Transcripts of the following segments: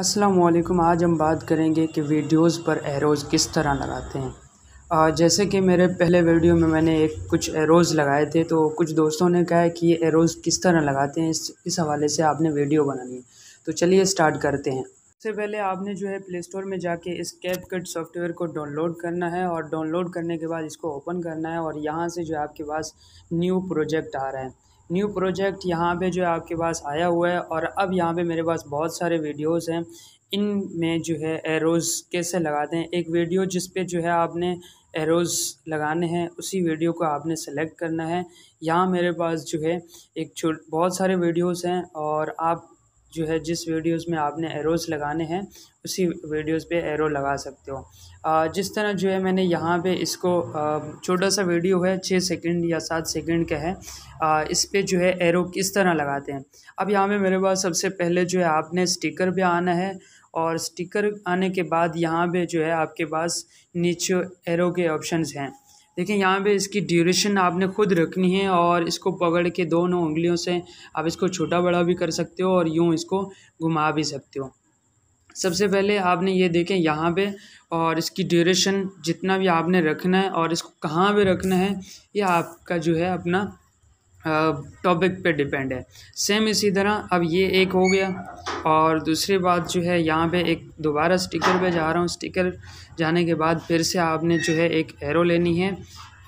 असलम आज हम बात करेंगे कि वीडियोस पर एरोज़ किस तरह लगाते हैं आ, जैसे कि मेरे पहले वीडियो में मैंने एक कुछ एरोज़ लगाए थे तो कुछ दोस्तों ने कहा है कि ये एरोज़ किस तरह लगाते हैं इस इस हवाले से आपने वीडियो बनानी है तो चलिए स्टार्ट करते हैं सबसे पहले आपने जो है प्ले स्टोर में जाके इस कैप कट सॉफ्टवेयर को डाउनलोड करना है और डाउनलोड करने के बाद इसको ओपन करना है और यहाँ से जो है आपके पास न्यू प्रोजेक्ट आ रहा है न्यू प्रोजेक्ट यहाँ पे जो है आपके पास आया हुआ है और अब यहाँ पे मेरे पास बहुत सारे वीडियोस हैं इन में जो है एरोज़ कैसे लगाते हैं एक वीडियो जिस पे जो है आपने एरोज़ लगाने हैं उसी वीडियो को आपने सेलेक्ट करना है यहाँ मेरे पास जो है एक बहुत सारे वीडियोस हैं और आप जो है जिस वीडियोस में आपने एरोज़ लगाने हैं उसी वीडियोस पे एरो लगा सकते हो जिस तरह जो है मैंने यहाँ पे इसको छोटा सा वीडियो है छः सेकंड या सात सेकंड का है इस पर जो है एरो किस तरह लगाते हैं अब यहाँ पे मेरे पास सबसे पहले जो है आपने स्टिकर पे आना है और स्टिकर आने के बाद यहाँ पे जो है आपके पास नीचे एरो के ऑप्शन हैं देखिए यहाँ पे इसकी ड्यूरेशन आपने खुद रखनी है और इसको पकड़ के दोनों उंगलियों से आप इसको छोटा बड़ा भी कर सकते हो और यूँ इसको घुमा भी सकते हो सबसे पहले आपने ये देखें यहाँ पे और इसकी ड्यूरेशन जितना भी आपने रखना है और इसको कहाँ पे रखना है ये आपका जो है अपना टॉपिक पे डिपेंड है सेम इसी तरह अब ये एक हो गया और दूसरी बात जो है यहाँ पे एक दोबारा स्टिकर पे जा रहा हूँ स्टिकर जाने के बाद फिर से आपने जो है एक एरो लेनी है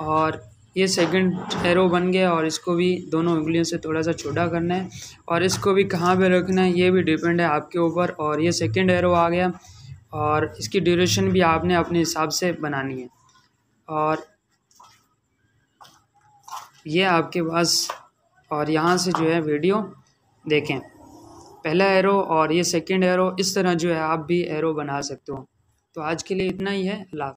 और ये सेकंड एरो बन गया और इसको भी दोनों उंगलियों से थोड़ा सा छोटा करना है और इसको भी कहाँ पे रखना है ये भी डिपेंड है आपके ऊपर और ये सेकेंड एरो आ गया और इसकी ड्यूरेशन भी आपने अपने हिसाब से बनानी है और ये आपके पास और यहाँ से जो है वीडियो देखें पहला एरो और ये सेकंड एरो इस तरह जो है आप भी एरो बना सकते हो तो आज के लिए इतना ही है अल्लाह